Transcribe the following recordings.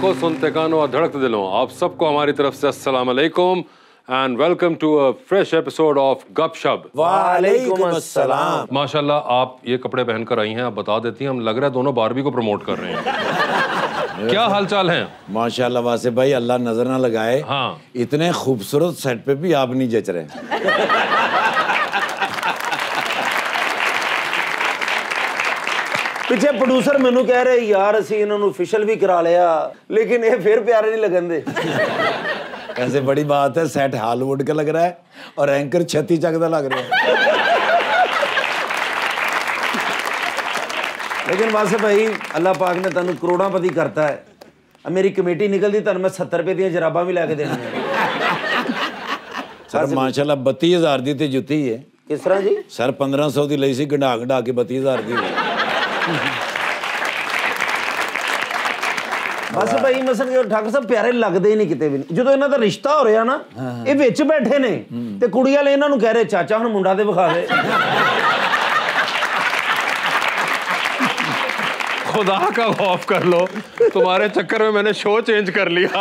देखो सुनते कानो और धड़कते दिलों आप सबको हमारी तरफ से अस्सलाम वालेकुम and welcome to a fresh episode of Gupshup वालेकुम अस्सलाम माशाल्लाह आप ये कपड़े पहनकर आई हैं आप बता देती हैं हम लग रहा है दोनों बारबी को प्रमोट कर रहे हैं क्या हालचाल है माशाल्लाह वासे भाई अल्लाह नजर ना लगाए हाँ इतने खूबसूरत सेट पे भी आप नहीं जच रहे ਪਿੱਛੇ प्रोड्यूसर ਮੈਨੂੰ कह रहे यार ਅਸੀਂ ਇਹਨਾਂ ਨੂੰ ਫਿਸ਼ਲ ਵੀ ਕਰਾ ਲਿਆ ਲੇਕਿਨ ਇਹ ਫਿਰ ਪਿਆਰੇ ਨਹੀਂ ਲੱਗਣਦੇ ऐसे बड़ी बात है सेट हॉलीवुड का लग रहा है और एंकर छत्ती चक लग रहा है लेकिन बस भाई अल्लाह पाक ने तेन करोड़पति करता है मेरी कमेटी निकलती तुम मैं सत्तर रुपए दराबा भी लैके देनी ਸਰ बत्ती हजार की तो जुती है किस तरह जी सर पंद्रह सौ की लई सी गंढा गंढा के बत्ती हजार की ਬਸ ਭਾਈ ਮਸਲ ਜੋ ਠਾਕੁਰ ਸਾਹਿਬ ਪਿਆਰੇ ਲੱਗਦੇ ਨਹੀਂ ਕਿਤੇ ਵੀ ਜਦੋਂ ਇਹਨਾਂ ਦਾ ਰਿਸ਼ਤਾ ਹੋ ਰਿਹਾ ਨਾ ਇਹ ਵਿੱਚ ਬੈਠੇ ਨੇ ਤੇ ਕੁੜੀ ਵਾਲੇ ਇਹਨਾਂ ਨੂੰ ਕਹਿ ਰਹੇ ਚਾਚਾ ਹੁਣ ਮੁੰਡਾ ਤੇ ਵਿਖਾ ਦੇ खुदा का खौफ कर लो तुम्हारे चक्कर में मैंने शो चेंज कर लिया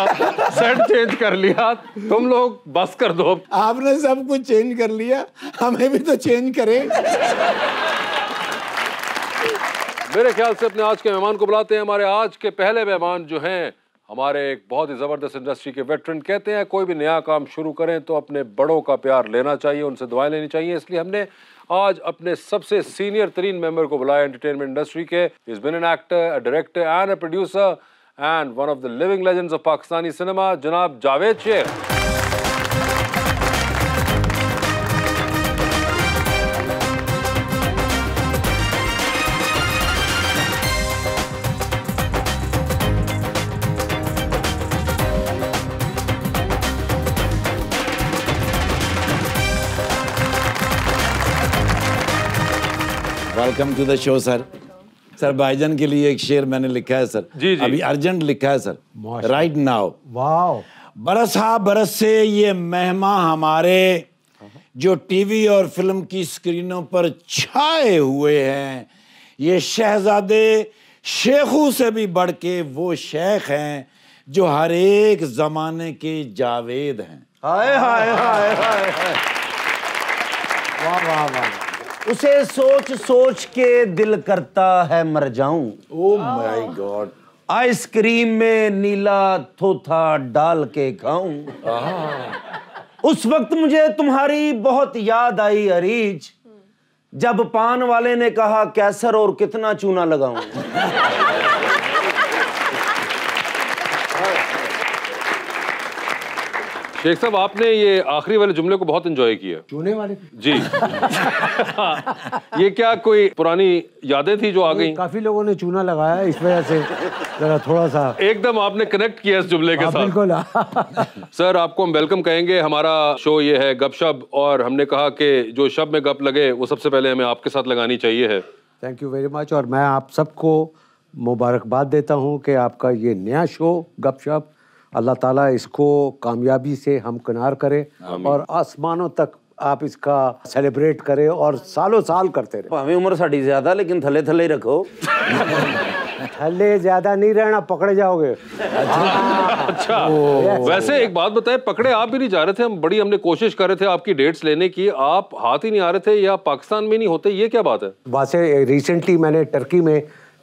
सेट चेंज कर लिया तुम लोग बस कर दो आपने सब कुछ चेंज कर लिया हमें भी तो चेंज करें मेरे ख्याल से अपने आज के मेहमान को बुलाते हैं हमारे आज के पहले मेहमान जो हैं हमारे एक बहुत ही ज़बरदस्त इंडस्ट्री के वेटरन कहते हैं कोई भी नया काम शुरू करें तो अपने बड़ों का प्यार लेना चाहिए उनसे दुआएं लेनी चाहिए इसलिए हमने आज अपने सबसे सीनियर तरीन मेंबर को बुलाया एंटरटेनमेंट इंडस्ट्री के is been an actor a director and a producer and one of the living legends of Pakistani cinema जनाब Javed Sheikh welcome to the show sir sir भाईजान के लिए एक शेर मैंने लिखा है सर जी जी अभी अर्जेंट लिखा है सर राइट नाउ वाओ बरसा बरस से ये मेहमा हमारे जो टीवी और फिल्म की स्क्रीनों पर छाए हुए हैं ये शहजादे शेखों से भी बढ़ के वो शेख हैं जो हर एक जमाने के जावेद हैं हाय हाय हाय हाय वाह वाह वाह उसे सोच सोच के दिल करता है मर जाऊं ओ माय गॉड आइसक्रीम में नीला थोथा डाल के खाऊं उस वक्त मुझे तुम्हारी बहुत याद आई अरीज जब पान वाले ने कहा कैसर और कितना चूना लगाऊं शेख साहब आपने ये आखिरी वाले जुमले को बहुत एंजॉय किया चूने वाले जी हाँ। ये क्या कोई पुरानी यादें थी जो आ गई काफी लोगों ने चूना लगाया इस वजह से जरा थोड़ा सा एकदम आपने कनेक्ट किया इस जुमले के हाँ, साथ बिल्कुल सर आपको हम वेलकम कहेंगे हमारा शो ये है गप शप और हमने कहा कि जो शब में गप लगे वो सबसे पहले हमें आपके साथ लगानी चाहिए है थैंक यू वेरी मच और मैं आप सबको मुबारकबाद देता हूँ कि आपका ये नया शो गपशप अल्लाह ताला इसको कामयाबी से हमकनार करे और आसमानों तक आप इसका सेलिब्रेट करें और सालों साल करते रहे हमें उम्र साड़ी ज्यादा लेकिन थले थले रखो थले ज्यादा नहीं रहना पकड़े जाओगे अच्छा हाँ। वैसे एक बात बताएं पकड़े आप भी नहीं जा रहे थे हम बड़ी हमने कोशिश कर रहे थे आपकी डेट्स लेने की आप हाथ ही नहीं आ रहे थे या पाकिस्तान में नहीं होते ये क्या बात है वैसे रिसेंटली मैंने टर्की में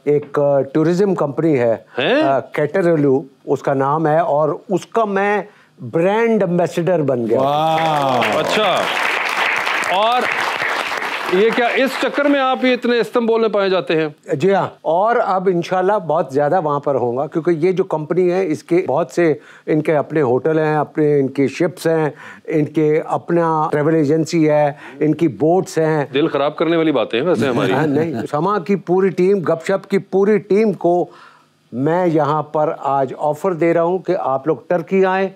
एक टूरिज्म कंपनी है कैटरलू उसका नाम है और उसका मैं ब्रांड एम्बेसडर बन गया अच्छा और ये क्या इस चक्कर में आप ये इतने इस्तम बोलने पाए जाते हैं जी हाँ और अब इनशाला बहुत ज़्यादा वहाँ पर होगा क्योंकि ये जो कंपनी है इसके बहुत से इनके अपने होटल हैं अपने इनके शिप्स हैं इनके अपना ट्रेवल एजेंसी है इनकी बोट्स हैं दिल खराब करने वाली बातें हैं वैसे हमारी नहीं, हाँ, नहीं समा की पूरी टीम गपशप की पूरी टीम को मैं यहाँ पर आज ऑफर दे रहा हूँ कि आप लोग टर्की आएँ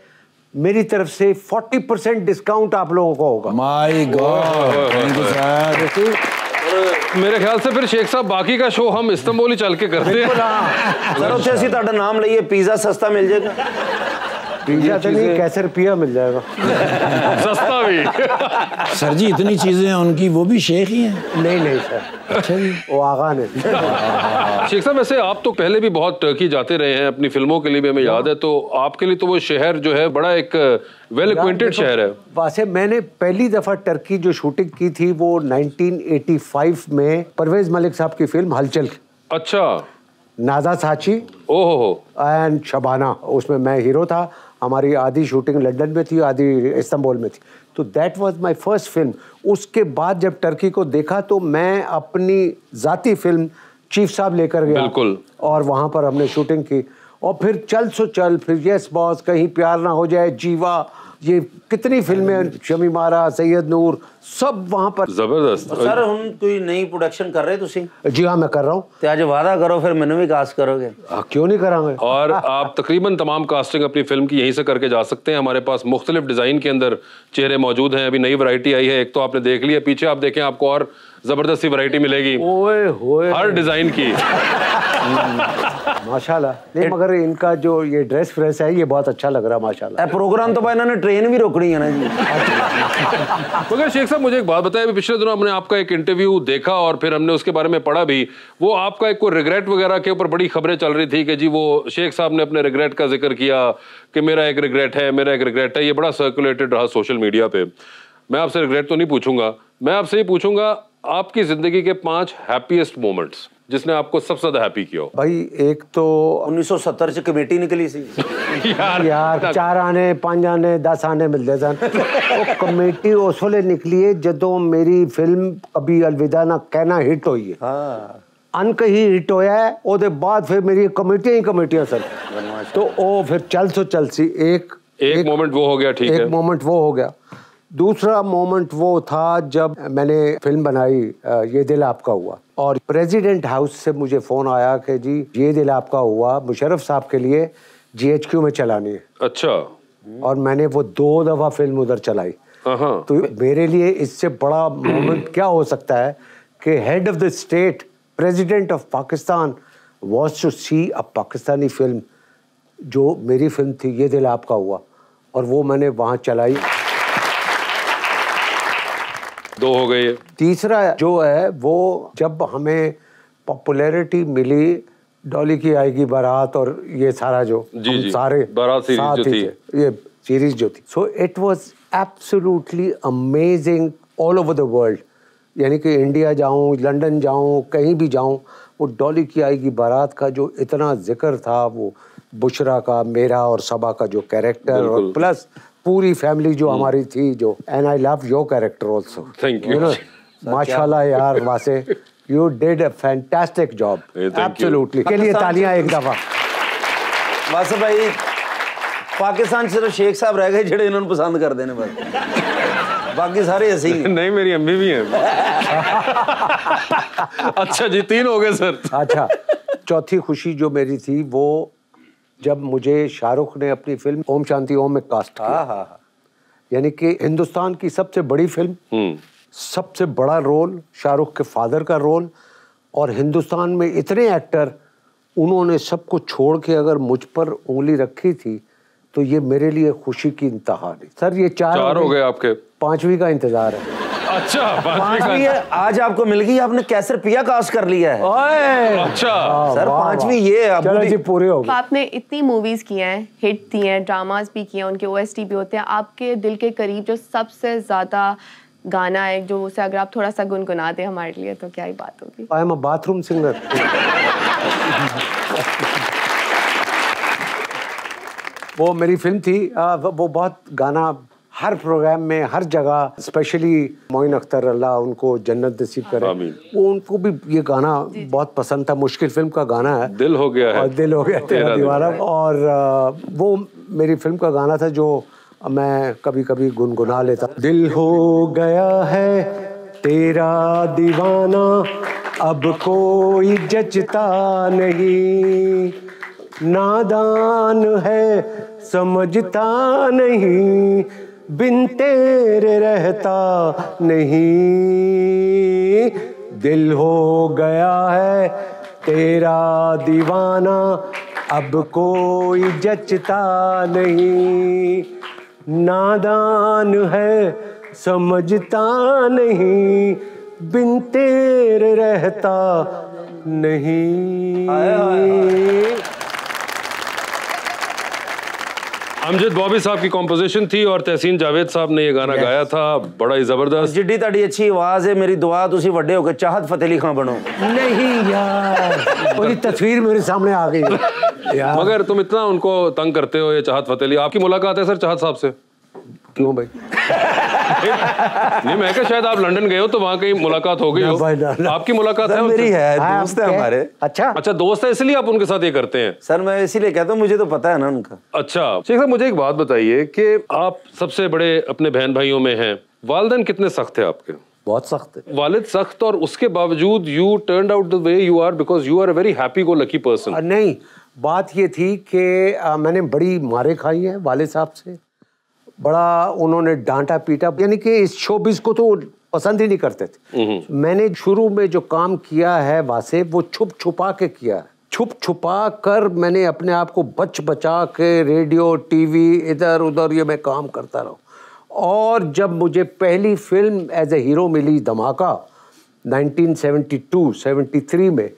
मेरी तरफ से 40 परसेंट डिस्काउंट आप लोगों को होगा माय गॉड मेरे ख्याल से फिर शेख साहब बाकी का शो हम इस्तेमाल ही चल के करते हैं हाँ। सर उसे तो नाम लीए पिज्जा सस्ता मिल जाएगा पिज्जा तो नहीं कैसे रुपया मिल जाएगा सस्ता भी सर जी इतनी चीज़ें हैं उनकी वो भी शेख ही हैं नहीं नहीं सर अच्छा जी वो आगा ने शेख साहब वैसे आप तो पहले भी बहुत टर्की जाते रहे हैं अपनी फिल्मों के लिए भी हमें याद है तो आपके लिए तो वो शहर जो है बड़ा एक वेल एक्वेंटेड शहर है वैसे मैंने पहली दफ़ा टर्की जो शूटिंग की थी वो 1985 में परवेज मलिक साहब की फिल्म हलचल अच्छा नाजा साची ओहो एंड शबाना उसमें मैं हीरो था हमारी आधी शूटिंग लंदन में थी आधी इस्तांबुल में थी तो that was my first film उसके बाद जब टर्की को देखा तो मैं अपनी ज़ाती फिल्म चीफ साहब लेकर गया बिल्कुल और वहाँ पर हमने शूटिंग की और फिर चल सो चल फिर यस बॉस कहीं प्यार ना हो जाए जीवा ये कितनी फिल्में शमी मारा सैयद नूर सब वहाँ पर जबरदस्त सर हम कोई नई प्रोडक्शन कर रहे तुम जी हाँ मैं कर रहा हूँ तो आज वादा करो फिर मैंने भी कास्ट करोगे आ, क्यों नहीं करांगे और आप तकरीबन तमाम कास्टिंग अपनी फिल्म की यहीं से करके जा सकते हैं हमारे पास मुख्तलिफ डिज़ाइन के अंदर चेहरे मौजूद हैं अभी नई वरायटी आई है एक तो आपने देख लिया पीछे आप देखें आपको और जबरदस्ती वैरायटी मिलेगी ओए होए हर डिजाइन की माशाल्लाह नहीं मगर इनका जो ये ड्रेस फ्रेस है ये बहुत अच्छा लग रहा माशाल्लाह प्रोग्राम तो भाई इन्होंने ट्रेन भी रोकनी है ना जी मगर शेख साहब मुझे एक बात बताया पिछले दिनों हमने आपका एक इंटरव्यू देखा और फिर हमने उसके बारे में पढ़ा भी वो आपका एक कोई रिग्रेट वगैरह के ऊपर बड़ी खबरें चल रही थी कि जी वो शेख साहब ने अपने रिग्रेट का जिक्र किया कि मेरा एक रिग्रेट है मेरा एक रिग्रेट है ये बड़ा सर्कुलेटेड रहा सोशल मीडिया पे मैं आपसे रिग्रेट तो नहीं पूछूंगा मैं आपसे ये पूछूंगा आपकी जिंदगी के पांच हैप्पीएस्ट मोमेंट्स जिसने आपको सबसे ज्यादा हैप्पी किया भाई एक तो 1970 से कमेटी निकली सी यार, यार चार आने पांच आने दस आने मिलते सन वो कमेटी उस उसले निकली है जो मेरी फिल्म अभी अलविदा ना कहना हिट हुई है हाँ। अनक ही हिट होया है ओदे बाद फिर मेरी कमेटियां ही कमेटियां सर तो वो फिर चल सो तो चल सी एक एक, एक मोमेंट वो हो गया ठीक है एक मोमेंट वो हो गया दूसरा मोमेंट वो था जब मैंने फिल्म बनाई ये दिल आपका हुआ और प्रेसिडेंट हाउस से मुझे फ़ोन आया कि जी ये दिल आपका हुआ मुशरफ साहब के लिए जीएचक्यू में चलानी है अच्छा और मैंने वो दो दफ़ा फिल्म उधर चलाई हाँ, हाँ। तो मेरे लिए इससे बड़ा मोमेंट क्या हो सकता है कि head of the state president of Pakistan was to see a Pakistani film जो मेरी फिल्म थी ये दिल आपका हुआ और वो मैंने वहाँ चलाई दो हो गए तीसरा जो है वो जब हमें पॉपुलैरिटी मिली डॉली की आएगी बारात और ये सारा जो जी, हम जी, सारे बारात सीरीज जो थी ये सीरीज जो थी so it was absolutely amazing all over the world यानी कि इंडिया जाऊं लंदन जाऊं कहीं भी जाऊं वो डॉली की आएगी बारात का जो इतना जिक्र था वो बुशरा का मेरा और सबा का जो कैरेक्टर और प्लस पूरी फैमिली जो hmm. हमारी थी जो and I love your character also thank you माशाल्लाह यार वासे you did a fantastic job absolutely के लिए तालियां एक दफा वासे भाई पाकिस्तान सिर्फ शेख साहब रह गए जेडे इन्होंने पसंद कर देने बस बाकी सारे हसी नहीं मेरी अम्मी भी हैं अच्छा जी तीन हो गए सर अच्छा चौथी खुशी जो मेरी थी वो जब मुझे शाहरुख ने अपनी फिल्म ओम शांति ओम में कास्ट किया हाँ, हाँ, हाँ। यानी कि हिंदुस्तान की सबसे बड़ी फिल्म हम्म। सबसे बड़ा रोल शाहरुख के फादर का रोल और हिंदुस्तान में इतने एक्टर उन्होंने सबको छोड़ के अगर मुझ पर उंगली रखी थी तो ये मेरे लिए खुशी की इंतहा नहीं सर ये चार, चार हो गए आपके पांचवी का इंतजार है अच्छा पांचवी है आज आपको मिल गई आपने कैसर पिया काश कर लिया है अच्छा हाँ, सर पांचवी ये चलो पूरे हो पाप इतनी मूवीज की हैं हिट दी हैं ड्रामास भी किए हैं उनके ओएसटी भी होते हैं आपके दिल के करीब जो सबसे ज्यादा गाना है जो उसे अगर आप थोड़ा सा गुनगुना दे हमारे लिए तो क्या ही बात होगी I am a bathroom singer वो मेरी फिल्म थी आ, वो बहुत गाना हर प्रोग्राम में हर जगह स्पेशली मोइन अख्तर अल्लाह उनको जन्नत नसीब करे वो उनको भी ये गाना बहुत पसंद था मुश्किल फिल्म का गाना है दिल हो गया है दिल हो गया तेरा दीवारा और वो मेरी फिल्म का गाना था जो मैं कभी कभी गुनगुना लेता दिल हो गया है तेरा दीवाना अब कोई जचता नहीं नादान है समझता नहीं बिन तेरे रहता नहीं दिल हो गया है तेरा दीवाना अब कोई जचता नहीं नादान है समझता नहीं बिन तेरे रहता नहीं आया, आया, आया। अमजद बॉबी साहब की कॉम्पोजिशन थी और तहसीन जावेद साहब ने यह गाना yes. गाया था बड़ा ही जबरदस्त जिडी ताड़ी अच्छी आवाज है मेरी दुआ तुम वे ਹੋ ਕੇ ਚਾਹਤ ਫਤਿਹ ਅਲੀ ਖਾਨ नहीं यार तस्वीर मेरे सामने आ गई मगर तुम इतना उनको तंग करते हो ये चाहत फतेहली आपकी मुलाकात है सर चाहत साहब से क्यों भाई नहीं मैं कहा शायद आप लंदन गए हो तो वहां कहीं मुलाकात हो गई हो भाई ना, ना। आपकी मुलाकात है मेरी है हाँ, दोस्त है हमारे अच्छा अच्छा दोस्त है इसलिए आप उनके साथ ये करते हैं सर मैं इसीलिए कहता हूँ मुझे तो पता है ना उनका अच्छा शेख साहब मुझे एक बात बताइए कि आप सबसे बड़े अपने बहन भाइयों में हैं वालदन कितने सख्त है आपके बहुत सख्त है वालिद सख्त और उसके बावजूद you turn out the way you are because you are a very happy go lucky person नहीं बात ये थी कि मैंने बड़ी मारे खाई है वालिद साहब से बड़ा उन्होंने डांटा पीटा यानी कि इस शोबिज को तो पसंद ही नहीं करते थे हम्म। मैंने शुरू में जो काम किया है वासे वो छुप छुपा के किया है छुप छुपा कर मैंने अपने आप को बच बचा के रेडियो टीवी इधर उधर ये मैं काम करता रहा और जब मुझे पहली फिल्म एज ए हीरो मिली धमाका 1972 73 में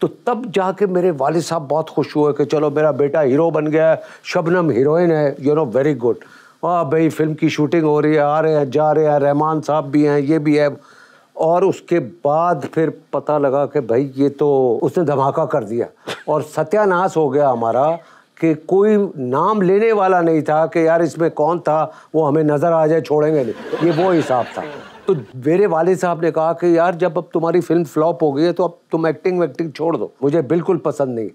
तो तब जाके मेरे वाले साहब बहुत खुश हुए कि चलो मेरा बेटा हीरो बन गया है शबनम हीरोइन है यू नो वेरी गुड वाह भाई फिल्म की शूटिंग हो रही है आ रहे हैं जा रहे हैं रहमान साहब भी हैं ये भी है और उसके बाद फिर पता लगा कि भाई ये तो उसने धमाका कर दिया और सत्यानाश हो गया हमारा कि कोई नाम लेने वाला नहीं था कि यार इसमें कौन था वो हमें नज़र आ जाए छोड़ेंगे नहीं ये वो हिसाब था तो मेरे वाले साहब ने कहा कि यार जब अब तुम्हारी फिल्म फ्लॉप हो गई है तो अब तुम एक्टिंग वैक्टिंग छोड़ दो मुझे बिल्कुल पसंद नहीं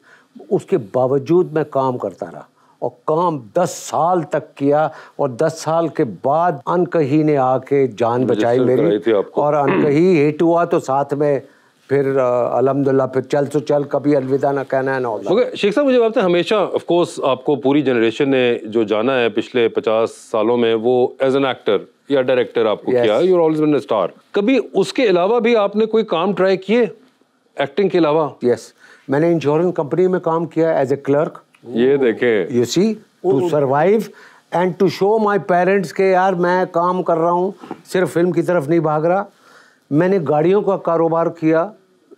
उसके बावजूद मैं काम करता रहा और काम दस साल तक किया और दस साल के बाद अनकही ने आके जान बचाई मेरी और अनकही हिट हुआ तो साथ में फिर अलहमदिल्ला फिर चल तो चल कभी अलविदा ना कहना है ना okay, शेख साहब मुझे बताते हैं हमेशा ऑफ कोर्स आपको पूरी जनरेशन ने जो जाना है पिछले पचास सालों में वो एज एन एक्टर या डायरेक्टर आपको yes. किया यू ऑलवेज बीन स्टार कभी उसके अलावा भी आपने कोई काम ट्राई किए एक्टिंग के अलावा यस yes. मैंने इंश्योरेंस कंपनी में काम किया एज ए क्लर्क ये देखे you see to survive and to show my parents के यार मैं काम कर रहा हूँ सिर्फ फिल्म की तरफ नहीं भाग रहा मैंने गाड़ियों का कारोबार किया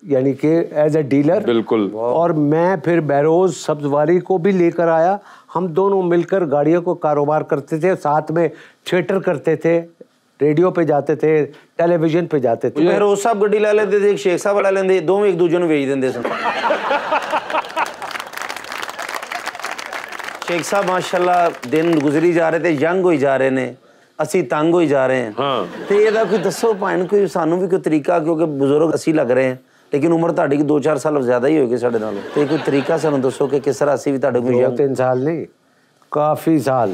यानी कि एज ए डीलर बिल्कुल और मैं फिर बहरोज सब्जवारी को भी लेकर आया हम दोनों मिलकर गाड़ियों को कारोबार करते थे साथ में थिएटर करते थे रेडियो पे जाते थे टेलीविजन पे जाते थे बैरोज तो साहब गड्डी ला लेंदे ਲੈਂਦੇ ਸੀ ਇੱਕ ਸ਼ੇਖ ਸਾਹਿਬ ਵਾਲਾ ਲੈਂਦੇ ਦੋਵੇਂ ਇੱਕ ਦੂਜੇ ਨੂੰ शेख साहब माशाल्लाह दिन ਗੁਜ਼ਰੀ ਜਾ ਰਹੇ ਤੇ ਯੰਗ ਹੋਈ ਜਾ ਰਹੇ ਨੇ ਅਸੀਂ ਤੰਗ ਹੋਈ ਜਾ ਰਹੇ ਹਾਂ ਤੇ ਇਹਦਾ ਕੋਈ ਦੱਸੋ ਭਾਣ ਕੋਈ ਸਾਨੂੰ ਵੀ ਕੋਈ ਤਰੀਕਾ ਕਿਉਂਕਿ ਬਜ਼ੁਰਗ ਅਸੀਂ ਲੱਗ ਰਹੇ ਹਾਂ ਲੇਕਿਨ ਉਮਰ ਤੁਹਾਡੀ ਕਿ 2-4 ਸਾਲ ਜ਼ਿਆਦਾ ਹੀ ਹੋਏਗੀ ਸਾਡੇ ਨਾਲ ਤੇ ਕੋਈ ਤਰੀਕਾ ਸਾਨੂੰ ਦੱਸੋ ਕਿ ਕਿਸ ਤਰ੍ਹਾਂ ਅਸੀਂ ਵੀ ਤੁਹਾਡੇ ਕੋਲ ਯੰਗ 3 ਸਾਲ ਨਹੀਂ काफ़ी साल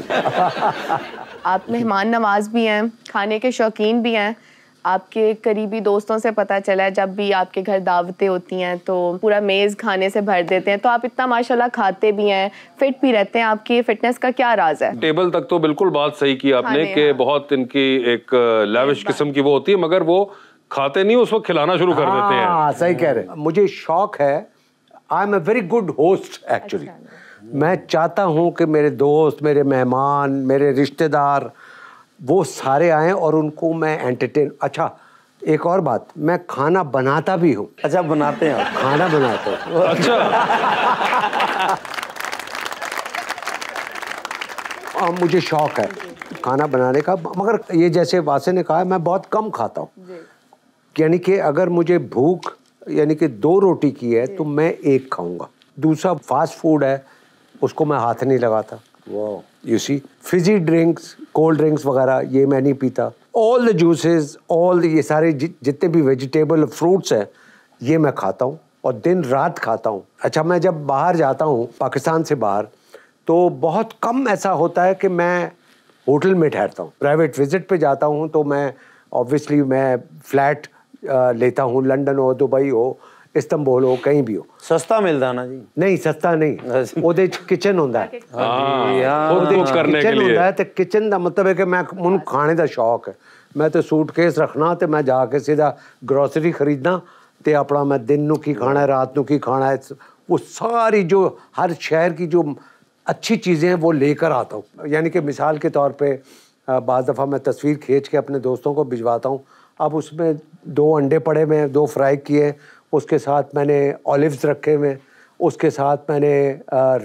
आप मेहमान नवाज भी हैं खाने के शौकीन भी हैं आपके करीबी दोस्तों से पता चला है जब भी आपके घर दावतें होती हैं तो पूरा मेज़ खाने से भर देते हैं तो आप इतना माशाल्लाह खाते भी हैं फिट भी रहते हैं आपकी फिटनेस का क्या राज है टेबल तक तो बिल्कुल बात सही की आपने कि हाँ। बहुत इनकी एक लाविश किस्म की वो होती है मगर वो खाते नहीं उसको खिलाना शुरू कर देते हैं हाँ, सही कह रहे हाँ, मुझे शौक है I am a very good host actually मैं चाहता हूँ कि मेरे दोस्त मेरे मेहमान मेरे रिश्तेदार वो सारे आए और उनको मैं एंटरटेन अच्छा एक और बात मैं खाना बनाता भी हूँ अच्छा बनाते हैं खाना बनाते हैं अच्छा आ, हाँ, मुझे शौक है खाना बनाने का मगर ये जैसे वासे ने कहा मैं बहुत कम खाता हूँ यानी कि अगर मुझे भूख यानी कि दो रोटी की है तो मैं एक खाऊंगा दूसरा फास्ट फूड है उसको मैं हाथ नहीं लगाता you see fizzy drinks cold drinks वगैरह ये मैं नहीं पीता ऑल द जूसेस ऑल ये सारे जितने भी वेजिटेबल फ्रूट्स हैं ये मैं खाता हूँ और दिन रात खाता हूँ अच्छा मैं जब बाहर जाता हूँ पाकिस्तान से बाहर तो बहुत कम ऐसा होता है कि मैं होटल में ठहरता हूँ प्राइवेट विजिट पे जाता हूँ तो मैं ऑब्वियसली मैं फ्लैट लेता हूँ लंदन हो दुबई हो ਇਸਤਾਂਬੁਲ ਹੋ ਕਹੀਂ ਵੀ ਹੋ ਸਸਤਾ ਮਿਲਦਾ ਨਾ ਜੀ ਨਹੀਂ ਸਸਤਾ ਨਹੀਂ ਉਹਦੇ ਚ ਕਿਚਨ ਹੁੰਦਾ ਹੈ ਹਾਂ ਉਹਦੇ ਚ ਕਰਨੇ ਕੇ ਲਈ ਹੁੰਦਾ ਹੈ ਤੇ ਕਿਚਨ ਦਾ ਮਤਲਬ ਹੈ ਕਿ ਮੈਂ ਮੈਨੂੰ ਖਾਣੇ ਦਾ ਸ਼ੌਕ ਹੈ ਮੈਂ ਤੇ ਸੂਟਕੇਸ ਰੱਖਣਾ ਤੇ ਮੈਂ ਜਾ ਕੇ ਸਿੱਧਾ ਗਰੋਸਰੀ ਖਰੀਦਣਾ ਤੇ ਆਪਣਾ ਮੈਂ ਦਿਨ ਨੂੰ ਕੀ ਖਾਣਾ ਹੈ ਰਾਤ ਨੂੰ ਕੀ ਖਾਣਾ ਹੈ वो सारी जो हर शहर की जो अच्छी चीज़ें हैं वो लेकर आता हूँ यानी कि मिसाल के तौर पे बज दफ़ा मैं तस्वीर खींच के अपने दोस्तों को भिजवाता हूँ अब उसमें दो अंडे पड़े हुए हैं दो फ्राई किए उसके साथ मैंने ऑलिव्स रखे हुए हैं उसके साथ मैंने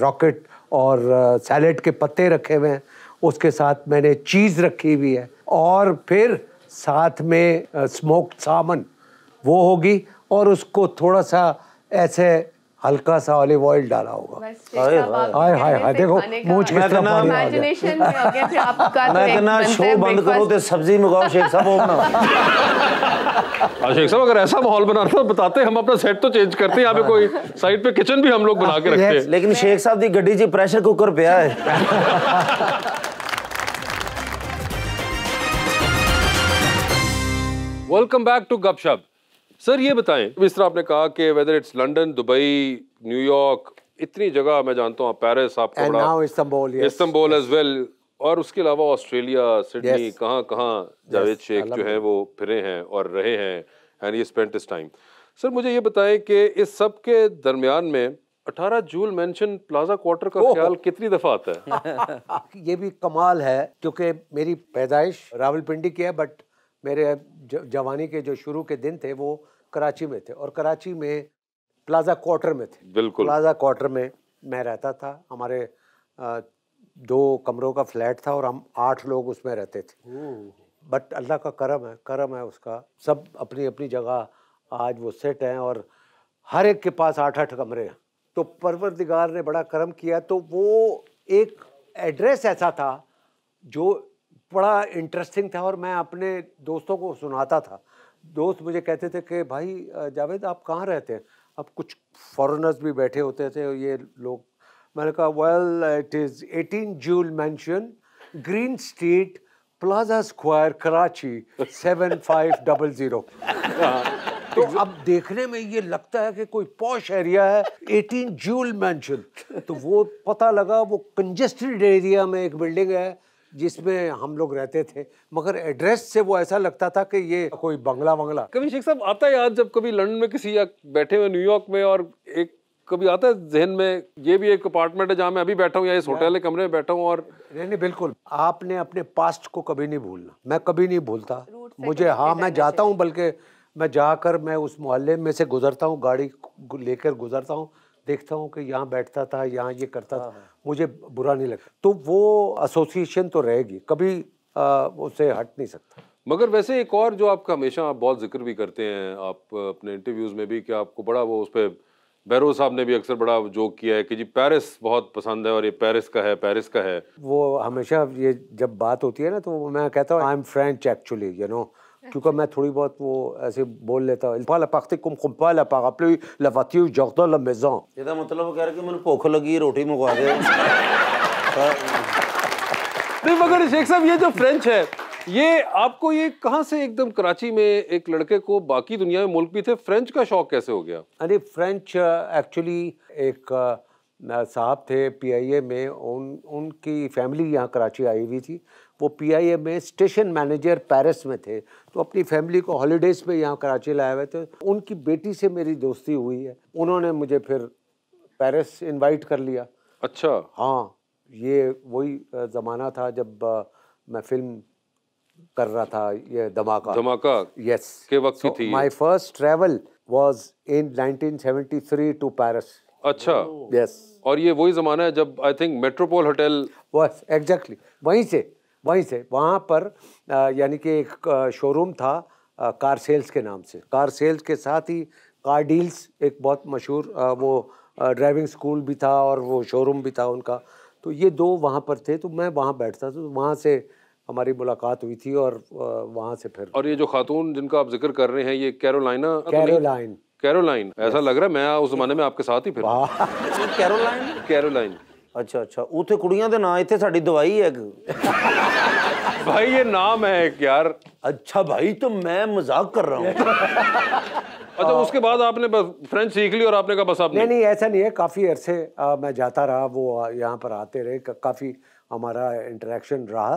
रॉकेट और सैलेड के पत्ते रखे हुए हैं उसके साथ मैंने चीज़ रखी हुई है और फिर साथ में स्मोक्ड सामन वो होगी और उसको थोड़ा सा ऐसे हल्का सा ऑलिव ऑयल डाला होगा हाय हाय हाय देखो मूछ के तरफ इमेजिनेशन में अगर मैं कहना शो बंद करो तो सब्जी मंगाओ शेख साहब अपना शेख साहब अगर ऐसा माहौल बनाते था बताते हम अपना सेट तो चेंज करते हैं यहाँ पे कोई साइड पे किचन भी हम लोग बना के रखते हैं लेकिन शेख साहब दी गड्डी जी प्रेशर कुकर पे आए welcome back to Gupshup sir ये बताएं तो इस तरह आपने कहा कि whether it's London Dubai New York इतनी जगह मैं जानता हूँ पेरिस आपको बड़ा इस्तांबुल इस्तांबुल एज वेल और उसके अलावा ऑस्ट्रेलिया सिडनी yes. कहाँ कहाँ जावेद yes, शेख जो है वो फिरे हैं और रहे हैं एंड ये स्पेंट इस टाइम सर मुझे ये बताएं कि इस सब के दरमियान में 18 जूल मेंशन प्लाजा क्वार्टर का oh. ख्याल कितनी दफ़ा आता है ये भी कमाल है क्योंकि मेरी पैदाइश रावलपिंडी की है बट मेरे जवानी के जो शुरू के दिन थे वो कराची में थे और कराची में प्लाजा क्वार्टर में थे बिल्कुल प्लाजा क्वार्टर में मैं रहता था हमारे दो कमरों का फ्लैट था और हम आठ लोग उसमें रहते थे हम्म। बट अल्लाह का करम है करम है उसका सब अपनी अपनी जगह आज वो सेट हैं और हर एक के पास आठ आठ कमरे हैं तो परवरदिगार ने बड़ा करम किया तो वो एक एड्रेस ऐसा था जो बड़ा इंटरेस्टिंग था और मैं अपने दोस्तों को सुनाता था दोस्त मुझे कहते थे कि भाई जावेद आप कहाँ रहते हैं अब कुछ फॉरेनर्स भी बैठे होते थे ये लोग मैंने कहा well it is eighteen Jewel mansion green street plaza square Karachi seven five double zero तो अब देखने में ये लगता है कि कोई पॉश एरिया है 18 जूल मैंशन तो वो पता लगा वो कंजेस्टेड एरिया में एक बिल्डिंग है जिसमें हम लोग रहते थे मगर एड्रेस से वो ऐसा लगता था कि ये कोई बंगला बंगला कभी शेख साहब आता है याद जब कभी लंदन में किसी या बैठे हुए न्यूयॉर्क में और एक कभी आता है जहन में ये भी एक अपार्टमेंट है जहाँ मैं अभी बैठा हूँ या इस होटल के कमरे में बैठा हूँ और नहीं नहीं बिल्कुल आपने अपने पास्ट को कभी नहीं भूलना मैं कभी नहीं भूलता मुझे हाँ मैं जाता हूँ बल्कि मैं जाकर मैं उस मोहल्ले में से गुजरता हूँ गाड़ी लेकर गुजरता हूँ देखता हूँ कि यहाँ बैठता था यहाँ ये करता था हाँ, हाँ। मुझे बुरा नहीं लगता तो वो एसोसिएशन तो रहेगी कभी उससे उसे हट नहीं सकता मगर वैसे एक और जो आपका हमेशा आप बहुत जिक्र भी करते हैं आप अपने इंटरव्यूज़ में भी कि आपको बड़ा वो उस पर बैरो साहब ने भी अक्सर बड़ा जोक किया है कि जी पेरिस बहुत पसंद है और ये पेरिस का है पेरिस का है वो हमेशा ये जब बात होती है ना तो मैं कहता हूँ I am French actually you know Tu vois, moi, tu vois, tu vois, pas la qu'on prend pas, la la voiture, jardin, la maison. ये तो मतलब कह रहे कि मैंने भूख लगी रोटी मंगवा दे नहीं मगर शेख साहब ये जो फ्रेंच है ये आपको ये कहाँ से एकदम कराची में एक लड़के को बाकी दुनिया में मुल्क भी थे फ्रेंच का शौक कैसे हो गया अरे फ्रेंच एक्चुअली uh, एक uh, साहब थे पीआईए में उन उनकी फैमिली यहाँ कराची आई हुई थी वो पीआईए में स्टेशन मैनेजर पेरिस में थे तो अपनी फैमिली को हॉलीडेज़ पे यहाँ कराची लाए हुए थे उनकी बेटी से मेरी दोस्ती हुई है उन्होंने मुझे फिर पेरिस इनवाइट कर लिया अच्छा हाँ ये वही ज़माना था जब मैं फिल्म कर रहा था ये धमाका धमाका यस के वक्त so, थी my first travel was in 1973 to Paris अच्छा यस और ये वही ज़माना है जब आई थिंक मेट्रोपोल होटल बस एग्जैक्टली वहीं से वहीं से वहाँ पर यानी कि एक शोरूम था आ, कार सेल्स के नाम से कार सेल्स के साथ ही कार डील्स एक बहुत मशहूर वो ड्राइविंग स्कूल भी था और वो शोरूम भी था उनका तो ये दो वहाँ पर थे तो मैं वहाँ बैठता था तो वहाँ से हमारी मुलाकात हुई थी और वहाँ से फिर और ये जो खातून जिनका आप जिक्र कर रहे हैं ये कैरोलाइना तो कैरोलाइन कैरोलाइन ऐसा लग रहा है मैं उस जमाने में आपके साथ ही फिर कैरोलाइन कैरोलाइन अच्छा अच्छा उथे कुड़िया के ਨਾਂ इतने साड़ी दवाई है भाई ये नाम है एक यार अच्छा भाई तो मैं मजाक कर रहा हूँ अच्छा उसके बाद आपने बस फ्रेंच सीख ली और आपने कहा बस आप नहीं नहीं ऐसा नहीं है काफ़ी अरसे आ, मैं जाता रहा वो यहाँ पर आते रहे का, काफ़ी हमारा इंटरेक्शन रहा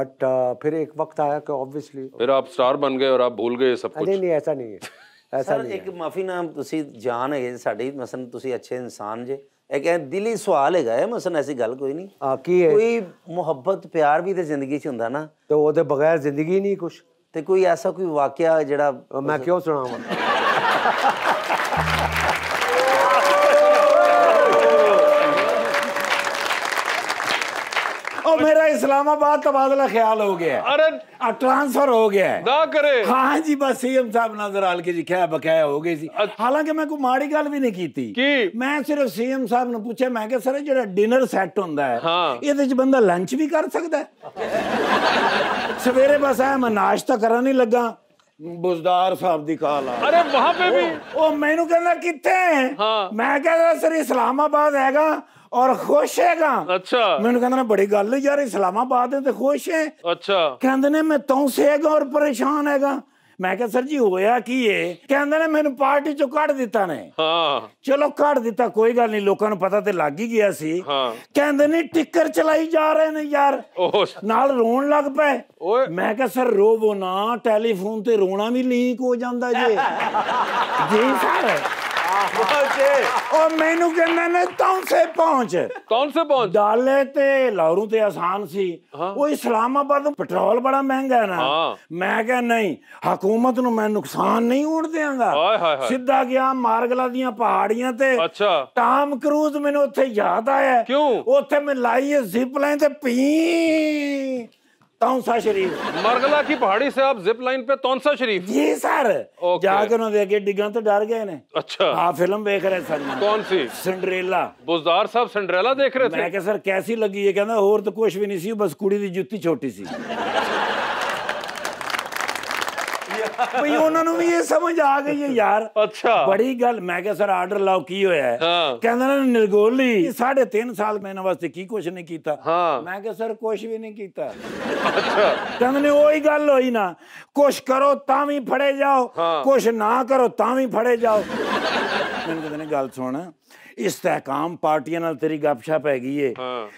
बट आ, फिर एक वक्त आया कि ऑब्वियसली फिर आप स्टार बन गए और आप भूल गए सब कुछ नहीं नहीं ऐसा नहीं है ਸਰ ਇੱਕ ਮਾਫੀ ਨਾਮ ਤੁਸੀਂ ਜਾਣ ਹੈਗੇ ਸਾਡੀ ਮਸਨ ਤੁਸੀਂ ਅੱਛੇ ਇਨਸਾਨ ਜੇ ਇਹ ਕਹੇ ਦਿਲੀ ਸਵਾਲ ਹੈਗਾ ਹੈ ਮਸਨ ਐਸੀ ਗੱਲ ਕੋਈ ਨਹੀਂ ਆ ਕੀ ਹੈ ਕੋਈ ਮੁਹੱਬਤ ਪਿਆਰ ਵੀ ਤੇ ਜ਼ਿੰਦਗੀ 'ਚ ਹੁੰਦਾ ਨਾ ਤੇ ਉਹਦੇ ਬਗੈਰ ਜ਼ਿੰਦਗੀ ਨਹੀਂ ਕੁਝ ਤੇ ਕੋਈ ਐਸਾ ਕੋਈ ਵਾਕਿਆ ਜਿਹੜਾ ਮੈਂ ਕਿਉਂ ਸੁਣਾਵਾਂ मेरा इस्लामाबाद तबादला ख्याल हो गया अरे ट्रांसफर हो गया है ना करे हाँ जी बस सीएम साहब नजर आल के जी क्या बकाया हो गई अच्छा। हालांकि मैं कोई माड़ी गल भी नहीं की की मैं सिर्फ सीएम साहब ने पूछा मैं क्या सर जो डिनर सैट हों हाँ। ये बंदा लंच भी कर सकता है सवेरे बस आया मैं नाश्ता करा नहीं लगा बुजदार साहब दी काल अरे वहां पे भी ओ, ओ मैनू कहना कितने हैं हाँ। मैं रहा सर इस्लामाबाद हैगा और खुश हैगा अच्छा मैंने कहना बड़ी गल यार इस्लामाबाद है तो खुश है अच्छा कहते ने मैं तौसे हैगा और परेशान हैगा मैं क्या सर जी होया की है कहते ने मैंने पार्टी चो कट दिता ने हाँ। चलो कट दिता कोई गल नहीं लोगों पता तो लग ही गया सी हाँ। कहते ने टिकर चलाई जा रहे ने यार नाल रोन लग पे मैं क्या सर रोवो ना टेलीफोन ते रोना भी लिंक हो जाता जे जी सर ਉਹ ਮੈਨੂੰ ਕਹਿੰਦਾ ਨੇ ਤੌਣ ਸੇ ਪਹੁੰਚ ਤੌਣ ਸੇ ਪਹੁੰਚ ਡਾਲੇ ਤੇ ਲਾਹੌਰੂ ਤੇ ਆਸਾਨ ਸੀ ਉਹ ਇਸਲਾਮਾਬਾਦ ਨੂੰ ਪੈਟਰੋਲ ਬੜਾ ਮਹਿੰਗਾ ਹੈ ਨਾ ਮੈਂ ਕਿਹਾ ਨਹੀਂ ਹਕੂਮਤ ਨੂੰ ਮੈਂ ਨੁਕਸਾਨ ਨਹੀਂ ਹੋਣ ਦੇਵਾਂਗਾ ਸਿੱਧਾ ਗਿਆ ਮਾਰਗਲਾ ਦੀਆਂ ਪਹਾੜੀਆਂ ਤੇ ਟਾਮ ਕਰੂਜ਼ ਮੈਨੂੰ ਉੱਥੇ ਯਾਦ ਆਇਆ ਕਿਉਂ ਉੱਥੇ ਮੈਂ ਲਾਈ ਜ਼ਿਪ ਲਾਈਨ ਤੇ ਪੀ तौसा शरीफ मरगला की पहाड़ी से आप जिप लाइन पे तौसा शरीफ जी सर जाकर ना देखे डिगा तो डर गए ने अच्छा हाँ फिल्म देख रहे सर कौन सी सिंड्रेला बुजदार साहब सिंड्रेला देख रहे थे मैं सर कैसी लगी है कहना और तो कुछ भी नहीं सी बस कुड़ी की जुत्ती छोटी सी ਭਈ ਉਹਨਾਂ ਨੂੰ ਵੀ ਇਹ ਸਮਝ ਆ ਗਈ ਹੈ ਯਾਰ ਅੱਛਾ ਬੜੀ ਗੱਲ ਮੈਂ ਕਿਹਾ ਸਰ ਆਰਡਰ ਲਾਓ ਕੀ ਹੋਇਆ ਕਹਿੰਦਾ ਨਾ ਨਿਰਗੋਲੀ ਸਾਢੇ 3 ਸਾਲ ਮੈਂ ਇਹਨਾਂ ਵਾਸਤੇ ਕੀ ਕੁਝ ਨਹੀਂ ਕੀਤਾ ਮੈਂ ਕਿਹਾ ਸਰ ਕੁਝ ਵੀ ਨਹੀਂ ਕੀਤਾ ਅੱਛਾ ਕਹਿੰਦੇ ਉਹੀ ਗੱਲ ਹੋਈ ਨਾ ਕੁਝ ਕਰੋ ਤਾਂ ਵੀ ਫੜੇ ਜਾਓ ਕੁਝ ਨਾ ਕਰੋ ਤਾਂ ਵੀ ਫੜੇ ਜਾਓ ਮੈਨੂੰ ਕਹਿੰਦੇ ਨੇ ਗੱਲ ਸੁਣ ਇਸਤਹਿਕਾਮ ਪਾਰਟੀਆਂ ਨਾਲ ਤੇਰੀ ਗੱਪਸ਼ਪ ਹੈਗੀ ਏ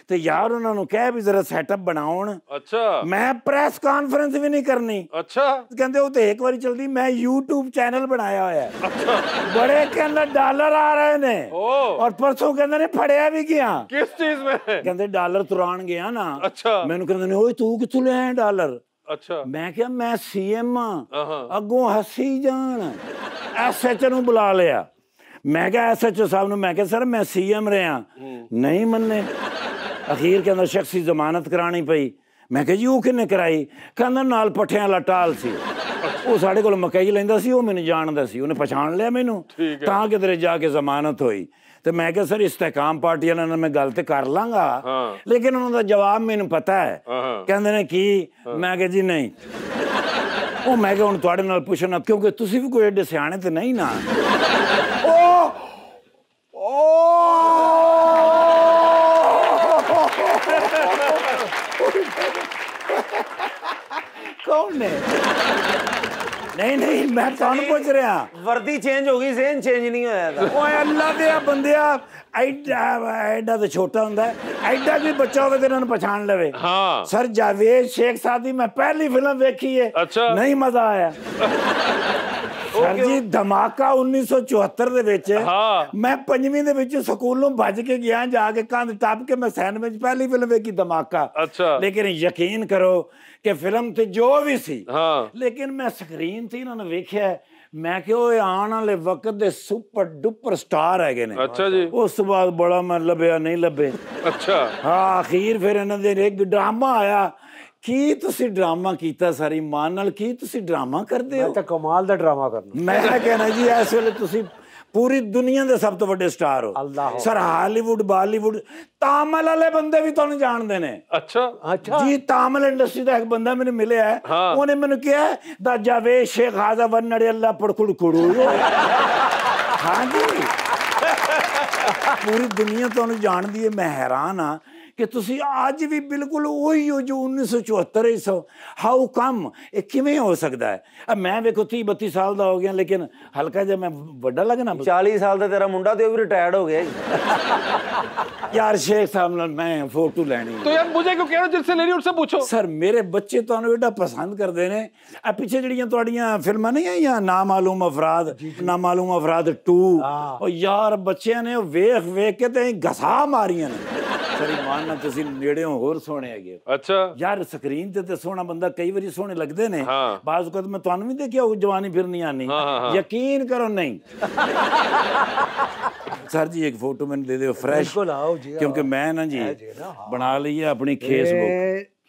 ਤੇ ਯਾਰ ਉਹਨਾਂ ਨੂੰ ਕਹਿ ਵੀ ਜ਼ਰਾ ਸੈਟਅਪ ਬਣਾਉਣ ਅੱਛਾ ਮੈਂ ਪ੍ਰੈਸ ਕਾਨਫਰੰਸ ਵੀ ਨਹੀਂ ਕਰਨੀ ਅੱਛਾ ਕਹਿੰਦੇ ਉਹ ਤੇ ਇੱਕ ਵਾਰੀ ਚਲਦੀ ਮੈਂ YouTube ਚੈਨਲ ਬਣਾਇਆ ਹੋਇਆ ਅੱਛਾ ਬੜੇ ਕਹਿੰਦਾ ਡਾਲਰ ਆ ਰਹੇ ਨੇ ਔਰ ਪਰਸੋਂ ਕਹਿੰਦੇ ਨੇ ਫੜਿਆ ਵੀ ਗਿਆ ਕਿਸ ਚੀਜ਼ ਵਿੱਚ ਕਹਿੰਦੇ ਡਾਲਰ ਤੁਰਾਣ ਗਿਆ ਨਾ ਅੱਛਾ ਮੈਨੂੰ ਕਹਿੰਦੇ ਨੇ ਓਏ ਤੂੰ ਕਿੱਥੋਂ ਲੈ ਆਇਆ ਡਾਲਰ ਅੱਛਾ ਮੈਂ ਕਿਹਾ ਮੈਂ ਸੀਐਮ ਆ ਅੱਗੋਂ ਹੱਸੀ ਜਾਣ ਐਸਐਚ ਨੂੰ ਬੁਲਾ ਲਿਆ ਮੈਂ ਕਿਹਾ ਐਸਐਚਓ ਸਾਹਿਬ ਨੂੰ ਮੈਂ ਕਿਹਾ ਸਰ ਮੈਂ ਸੀਐਮ ਰਿਹਾ ਨਹੀਂ ਮੰਨੇ ਅਖੀਰ ਕਹਿੰਦਾ ਸ਼ਖਸੀ ਜ਼ਮਾਨਤ ਕਰਾਣੀ ਪਈ ਮੈਂ ਕਿਹਾ ਜੀ ਉਹ ਕਿੰਨੇ ਕਰਾਈ ਕਹਿੰਦਾ ਨਾਲ ਪੱਠਿਆਂ ਵਾਲਾ ਟਾਲ ਸੀ ਉਹ ਸਾਡੇ ਕੋਲ ਮਕਈ ਲੈਂਦਾ ਸੀ ਉਹ ਮੈਨੂੰ ਜਾਣਦਾ ਸੀ ਉਹਨੇ ਪਛਾਣ ਲਿਆ ਮੈਨੂੰ ਤਾਂ ਕਿਧਰੇ ਜਾ ਕੇ ਜ਼ਮਾਨਤ ਹੋਈ ਤੇ ਮੈਂ ਕਿਹਾ ਸਰ ਇਸਤਕਾਮ ਪਾਰਟੀ ਵਾਲਿਆਂ ਨਾਲ ਮੈਂ ਗੱਲ ਤੇ ਕਰ ਲਾਂਗਾ ਲੇਕਿਨ ਉਹਨਾਂ ਦਾ ਜਵਾਬ ਮੈਨੂੰ ਪਤਾ ਹੈ ਕਹਿੰਦੇ ਨੇ ਕੀ ਮੈਂ ਕਿਹਾ ਜੀ ਨਹੀਂ ਉਹ ਮੈਂ ਕਿਹਾ ਹੁਣ ਤੁਹਾਡੇ ਨਾਲ ਪੁੱਛਣਾ ਕਿਉਂਕਿ ਤੁਸੀਂ ਵੀ ਕੋਈ ਐਡੇ ਸਿਆਣੇ ਤੇ ਨਹੀਂ ਨਾ Oh! Go नहीं नहीं मैं तुम पूछ रहा वर्दी चेंज हो गई चेंज नहीं होया अल्लाह दे बंद एडा तो छोटा होंगे एडा भी बच्चा होगा तेरा पछाण ले हाँ। सर जावेद शेख साहब मैं पहली फिल्म देखी है अच्छा नहीं मजा आया सर जी धमाका उन्नीस सौ चौहत्तर हाँ। मैं पंजी बज के गया जाके कंध के मैं सैंडविच पहली फिल्म देखी धमाका अच्छा। लेकिन यकीन करो कि फिल्म से जो भी सी हाँ। लेकिन मैं स्क्रीन से इन्होंने वेख्या मैं आने वाले वक्त के सुपर डुपर स्टार है अच्छा जी। उस बाद बड़ा मैं लभ्या नहीं लभे अच्छा हाँ अखीर फिर इन्होंने एक ड्रामा आया ड्रामा किया सारी मान ड्रामा करते हो कमाल ड्रामा करना मैं कहना जी इस वे ਪੂਰੀ ਦੁਨੀਆ ਦੇ ਸਭ ਤੋਂ ਵੱਡੇ ਸਟਾਰ ਹੋ ਸਰ ਹਾਲੀਵੁੱਡ ਬਾਲੀਵੁੱਡ ਤਾਮਿਲ ਵਾਲੇ ਬੰਦੇ ਵੀ ਤੁਹਾਨੂੰ ਜਾਣਦੇ ਨੇ ਅੱਛਾ ਅੱਛਾ ਜੀ ਤਾਮਿਲ ਇੰਡਸਟਰੀ ਦਾ ਇੱਕ ਬੰਦਾ ਮੈਨੂੰ ਮਿਲਿਆ ਉਹਨੇ ਮੈਨੂੰ ਕਿਹਾ ਦਾ ਜਾਵੇ ਸ਼ੇਖ ਹਾਜ਼ਾ ਵਨੜੇ ਅੱਲਾ ਪੜਖੁਲ ਖੜੂ ਹਾਂ ਜੀ ਪੂਰੀ ਦੁਨੀਆ ਤੁਹਾਨੂੰ ਜਾਣਦੀ ਹੈ ਮੈਂ ਹੈਰਾਨ ਆ कि तुम अज भी बिल्कुल उ जो उन्नीस सौ चौहत्तर ही सौ हाउ कम ये किमें हो सकता है मैं वेखो ती बत्ती साल का हो गया लेकिन हल्का जहा मैं व्डा लगना चाली साल का तेरा मुंडा तो भी रिटायर्ड हो गया यार शेख साहब मैं फोटो लैनी तो यार मुझे क्यों कह जिससे नहीं उससे पूछो सर मेरे बच्चे तो एडा पसंद करते हैं पिछले जड़िया थोड़िया तो फिल्मा नहीं आई ना मालूम अफराद ना मालूम अफराद टू और हाँ। यार बच्चे ने वेख वेख के तो घसा ने ਸਲੀਮਾਨ ਨਾਲ ਤੁਸੀਂ ਨੇੜੇ ਹੋ ਹੋਰ ਸੋਹਣੇ ਹੈਗੇ ਅੱਛਾ ਯਾਰ ਸਕਰੀਨ ਤੇ ਤੇ ਸੋਹਣਾ ਬੰਦਾ ਕਈ ਵਾਰੀ ਸੋਹਣੇ ਲੱਗਦੇ ਨੇ ਬਾਜ਼ ਕਦ ਮੈਂ ਤੁਹਾਨੂੰ ਵੀ ਦੇਖਿਆ ਉਹ ਜਵਾਨੀ ਫਿਰ ਨਹੀਂ ਆਨੀ ਯਕੀਨ ਕਰੋ नहीं सर जी एक फोटो मैंने दे दो फ्रेश बिल्कुल आओ जी क्योंकि मैं ना जी, जी ना, हाँ। बना ली है अपनी फेसबुक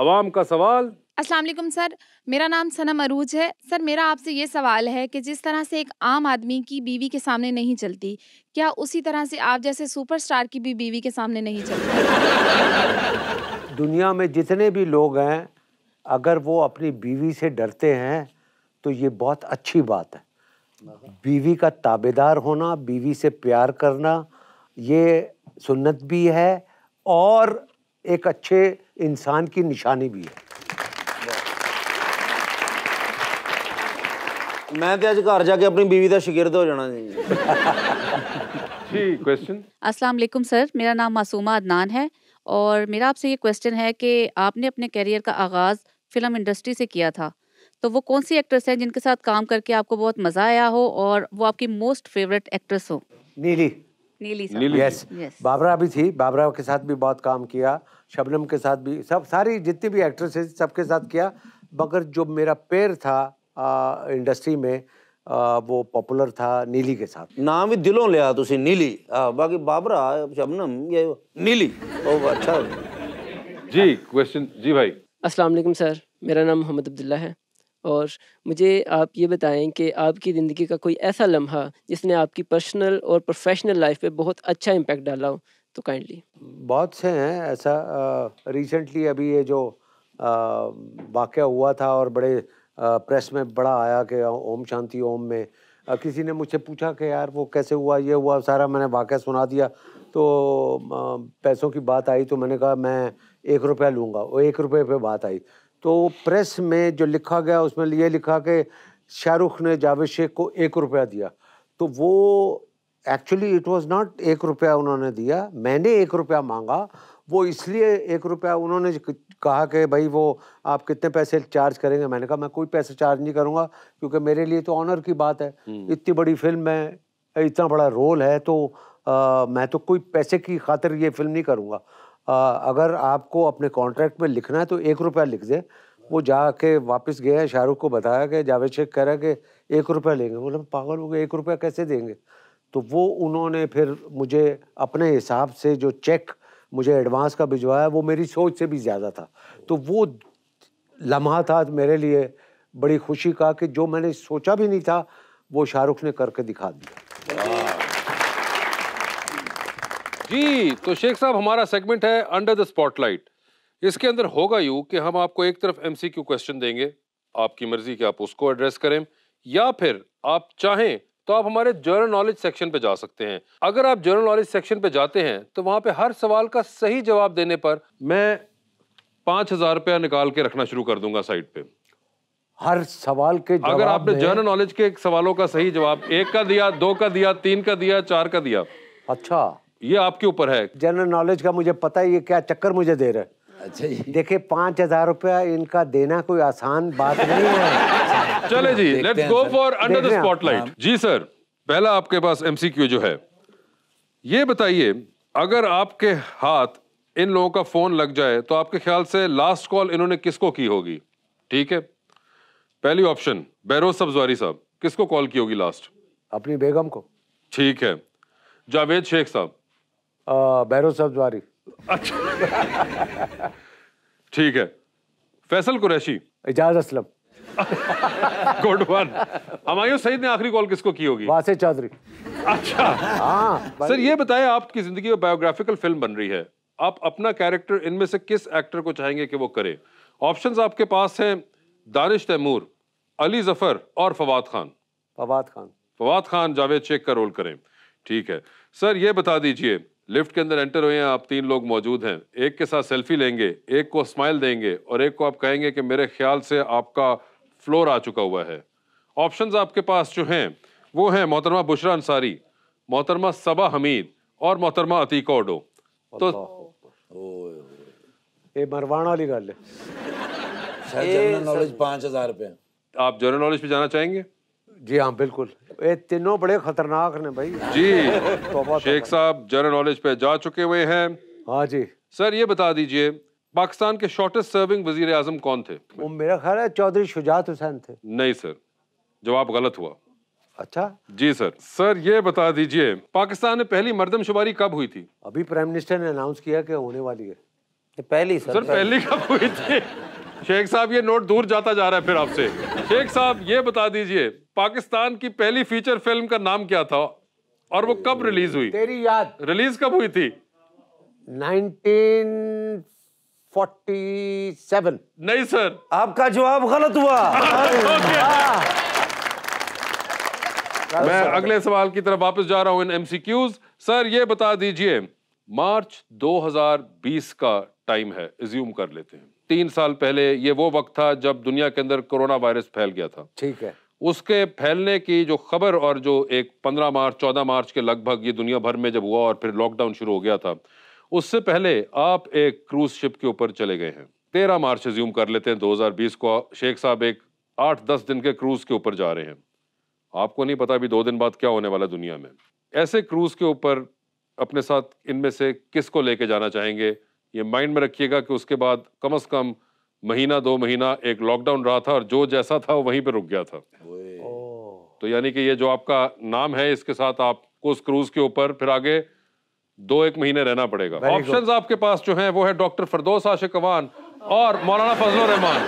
आवाम का सवाल असलम सर मेरा नाम सनम अरूज है सर मेरा आपसे ये सवाल है कि जिस तरह से एक आम आदमी की बीवी के सामने नहीं चलती क्या उसी तरह से आप जैसे सुपरस्टार की भी बीवी के सामने नहीं चलती दुनिया में जितने भी लोग हैं अगर वो अपनी बीवी से डरते हैं तो ये बहुत अच्छी बात है बीवी का ताबेदार होना बीवी से प्यार करना ये सुन्नत भी है और एक अच्छे इंसान की निशानी भी है मैं तो ਅੱਜ घर जाके अपनी बीवी का ਦਾ हो जाना जी क्वेश्चन अस्सलाम वालेकुम सर मेरा नाम मासूमा अदनान है और मेरा आपसे ये क्वेश्चन है कि आपने अपने करियर का आगाज़ फिल्म इंडस्ट्री से किया था तो वो कौन सी एक्ट्रेस हैं जिनके साथ काम करके आपको बहुत मज़ा आया हो और वो आपकी मोस्ट फेवरेट एक्ट्रेस हो नीली नीली सर yes. yes. बाबरा भी थी बाबरा के साथ भी बहुत काम किया शबनम के साथ भी सब सारी जितनी भी एक्ट्रेसेस सबके साथ किया मगर जो मेरा पैर था आ, इंडस्ट्री में आ, वो पॉपुलर था नीली के साथ नाम भी दिलों लिया तुसी नीली आ, बाकी बाबरा शबनम ये नीली ओ अच्छा जी क्वेश्चन जी भाई अस्सलाम वालेकुम सर मेरा नाम मोहम्मद अब्दुल्ला है और मुझे आप ये बताएं कि आपकी ज़िंदगी का कोई ऐसा लम्हा जिसने आपकी पर्सनल और प्रोफेशनल लाइफ पे बहुत अच्छा इम्पैक्ट डाला हो तो काइंडली बहुत से हैं ऐसा रिसेंटली अभी ये जो वाक़ हुआ था और बड़े आ, प्रेस में बड़ा आया कि ओम शांति ओम में आ, किसी ने मुझसे पूछा कि यार वो कैसे हुआ ये हुआ सारा मैंने वाक़ सुना दिया तो आ, पैसों की बात आई तो मैंने कहा मैं एक रुपया लूँगा वो एक रुपये पे बात आई तो प्रेस में जो लिखा गया उसमें ये लिखा कि शाहरुख ने जावेद शेख को एक रुपया दिया तो वो एक्चुअली इट वॉज़ नॉट एक रुपया उन्होंने दिया मैंने एक रुपया मांगा वो इसलिए एक रुपया उन्होंने कहा कि भाई वो आप कितने पैसे चार्ज करेंगे मैंने कहा मैं कोई पैसे चार्ज नहीं करूँगा क्योंकि मेरे लिए तो ऑनर की बात है हम्म। इतनी बड़ी फिल्म है इतना बड़ा रोल है तो आ, मैं तो कोई पैसे की खातिर ये फिल्म नहीं करूँगा अगर आपको अपने कॉन्ट्रैक्ट में लिखना है तो एक रुपया लिख दें वो जाके वापस गए शाहरुख को बताया कि जावेद शेख कह रहा है कि एक रुपया लेंगे बोले पागल हो गए एक रुपया कैसे देंगे तो वो उन्होंने फिर मुझे अपने हिसाब से जो चेक मुझे एडवांस का भिजवाया वो मेरी सोच से भी ज़्यादा था तो वो लम्हा था मेरे लिए बड़ी खुशी का कि जो मैंने सोचा भी नहीं था वो शाहरुख ने करके दिखा दिया जी तो शेख साहब हमारा सेगमेंट है अंडर द स्पॉटलाइट इसके अंदर होगा यू कि हम आपको एक तरफ एमसीक्यू क्वेश्चन देंगे आपकी मर्जी कि आप उसको एड्रेस करें या फिर आप चाहें तो आप हमारे जर्नल नॉलेज सेक्शन पे जा सकते हैं अगर आप जर्नल नॉलेज सेक्शन पे जाते हैं तो वहाँ पे हर सवाल का सही जवाब देने पर मैं पाँच हज़ार रुपया निकाल के रखना शुरू कर दूंगा साइट पे हर सवाल के अगर आपने जर्नल नॉलेज के सवालों का सही जवाब एक का दिया दो का दिया तीन का दिया चार का दिया अच्छा ये आपके ऊपर है जनरल नॉलेज का मुझे पता है ये क्या चक्कर मुझे दे रहे अच्छा देखे पांच हजार रुपया इनका देना कोई आसान बात नहीं है चले जी let's go for under the spotlight जी सर पहला आपके पास एमसीक्यू जो है ये बताइए अगर आपके हाथ इन लोगों का फोन लग जाए तो आपके ख्याल से लास्ट कॉल इन्होंने किसको की होगी ठीक है पहली ऑप्शन बैरोज सब्जवारी साहब किसको कॉल की होगी लास्ट अपनी बेगम को ठीक है जावेद शेख साहब बैरोज सब्जवारी अच्छा ठीक है फैसल कुरैशी एजाज असलम गुड वन हमायूं सईद ने आखिरी कॉल किसको की होगी वासे चौधरी अच्छा हाँ सर ये बताएं आपकी जिंदगी में बायोग्राफिकल फिल्म बन रही है आप अपना कैरेक्टर इनमें से किस एक्टर को चाहेंगे कि वो करे ऑप्शंस आपके पास हैं दानिश तैमूर अली जफर और फवाद खान फवाद खान फवाद खान जावेद शेख का रोल करें ठीक है सर ये बता दीजिए लिफ्ट के अंदर एंटर हुए हैं आप तीन लोग मौजूद हैं एक के साथ सेल्फी लेंगे एक को स्माइल देंगे और एक को आप कहेंगे कि मेरे ख्याल से आपका फ्लोर आ चुका हुआ है ऑप्शंस आपके पास जो हैं वो हैं मोहतरमा बुशरा अंसारी मोहतरमा सबा हमीद और मोहतरमा अतीक ओडो तो ये वाली गल है आप जनरल नॉलेज पे जाना चाहेंगे जी हाँ बिल्कुल ये तीनों बड़े खतरनाक ने भाई जी शेख साहब जनरल नॉलेज पे जा चुके हुए हैं हाँ जी सर ये बता दीजिए पाकिस्तान के शॉर्टेस्ट सर्विंग वजीर आजम कौन थे वो मेरा ख्याल है चौधरी शुजात हुसैन थे नहीं सर जवाब गलत हुआ अच्छा जी सर सर ये बता दीजिए पाकिस्तान में पहली मर्दमशुमारी कब हुई थी अभी प्राइम मिनिस्टर ने अनाउंस किया कि होने वाली है पहली सर, सर पहली कब हुई थी शेख साहब ये नोट दूर जाता जा रहा है फिर आपसे शेख साहब ये बता दीजिए पाकिस्तान की पहली फीचर फिल्म का नाम क्या था और वो कब रिलीज हुई तेरी याद रिलीज कब हुई थी 1947 नहीं सर आपका जवाब गलत हुआ हाँ। मैं अगले सवाल की तरफ वापस जा रहा हूं इन एमसीक्यूज सर ये बता दीजिए मार्च 2020 का टाइम है रिज्यूम कर लेते हैं तीन साल पहले ये वो वक्त था जब दुनिया के अंदर कोरोना वायरस फैल गया था ठीक है उसके फैलने की जो खबर और जो एक 15 मार्च 14 मार्च के लगभग ये दुनिया भर में जब हुआ और फिर लॉकडाउन शुरू हो गया था उससे पहले आप एक क्रूज शिप के ऊपर चले गए हैं तेरह मार्च रिज्यूम कर लेते हैं 2020 को शेख साहब एक आठ दस दिन के क्रूज के ऊपर जा रहे हैं आपको नहीं पता अभी दो दिन बाद क्या होने वाला दुनिया में ऐसे क्रूज के ऊपर अपने साथ इनमें से किसको लेके जाना चाहेंगे ये माइंड में रखिएगा कि उसके बाद कम से कम महीना दो महीना एक लॉकडाउन रहा था और जो जैसा था वो वहीं पे रुक गया था तो यानी कि ये जो आपका नाम है इसके साथ आप उस क्रूज के ऊपर फिर आगे दो एक महीने रहना पड़ेगा ऑप्शंस आपके पास जो हैं वो है डॉक्टर फरदोस आशिक अवान और मौलाना फजल रहमान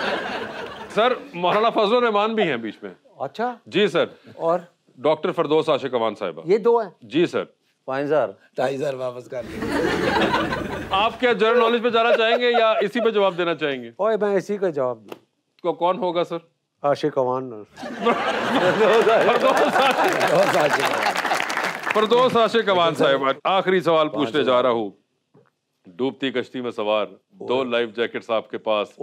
सर मौलाना फजल रहमान भी हैं बीच में अच्छा जी सर और डॉक्टर फरदोस आशिक अवान साहब ये दो है जी सर पाँच हजार ढाई हजार वापस कर आप क्या जनरल नॉलेज पे जाना चाहेंगे या इसी पे जवाब देना चाहेंगे ओए मैं इसी का जवाब दूँ को तो कौन होगा सर आशिक अवान परदोस आशिक अवान साहब आखिरी सवाल पूछने जा रहा हूँ डूबती कश्ती में सवार दो लाइफ जैकेट्स आपके पास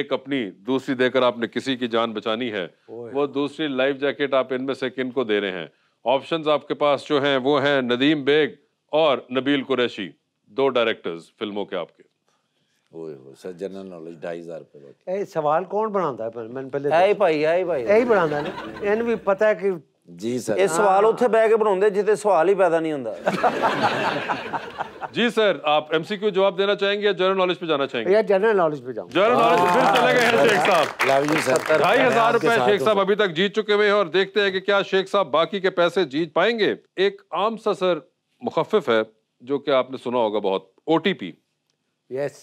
एक अपनी दूसरी देकर आपने किसी की जान बचानी है वो दूसरी लाइफ जैकेट आप इनमें से किन को दे रहे हैं ऑप्शंस आपके पास जो हैं वो हैं नदीम बेग और नबील कुरैशी दो डायरेक्टर्स फिल्मों के आपके सर जनरल नॉलेज सवाल कौन बनाता है मैंने पहले जी सर आप एमसीक्यू जवाब देना चाहेंगे या जनरल नॉलेज पे जाना चाहेंगे या जनरल नॉलेज पे जनरल नॉलेज फिर चले गए हैं हाँ। शेख साहब ढाई हजार रुपए शेख साहब अभी तक जीत चुके हुए हैं और देखते हैं कि क्या शेख साहब बाकी के पैसे जीत पाएंगे एक आम सा सर मुखफ है जो कि आपने सुना होगा बहुत O T P yes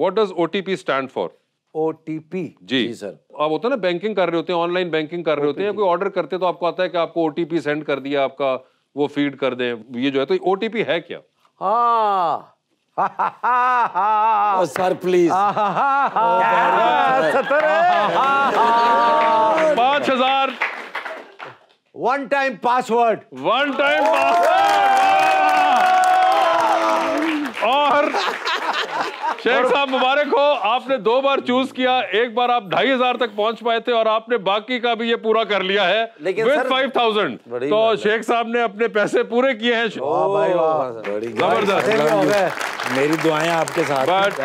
what does O T P stand for O T P जी सर आप होता है ना बैंकिंग कर रहे होते हैं ऑनलाइन बैंकिंग कर रहे होते हैं कोई ऑर्डर करते तो आपको आता है कि आपको ओ टी पी सेंड कर दिया आपका वो फीड कर दें ये जो है तो ओ टी पी है क्या हाँ oh, oh, सर प्लीज पांच हजार one time password one time password और शेख साहब मुबारक हो आपने दो बार चूज किया एक बार आप ढाई हजार तक पहुंच पाए थे और आपने बाकी का भी ये पूरा कर लिया है विद फाइव थाउजेंड तो शेख साहब ने अपने पैसे पूरे किए हैं जबरदस्त मेरी दुआएं आपके साथ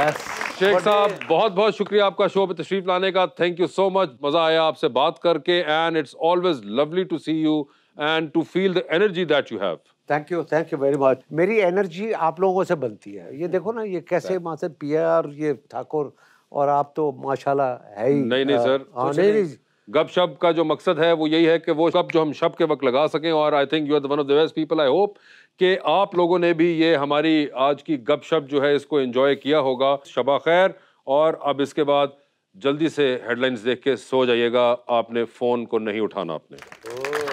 शेख साहब बहुत बहुत शुक्रिया आपका शो पे तशरीफ लाने का थैंक यू सो मच मजा आया आपसे बात करके and it's always lovely to see you and to feel the energy that you have thank you thank you very much मेरी एनर्जी आप लोगों से बनती है ये देखो ना ये कैसे माँ से पिया और ये ठाकुर और आप तो माशाल्लाह है ही नहीं नहीं सर हाँ नहीं नहीं गप शप का जो मकसद है वो यही है कि वो सब जो हम शब के वक्त लगा सकें और I think you are one of the best people I hope कि आप लोगों ने भी ये हमारी आज की गप शप जो है इसको एंजॉय किया होगा शबा खैर और अब इसके बाद जल्दी से हेडलाइंस देख के सो जाइएगा आपने फ़ोन को नहीं उठाना आपने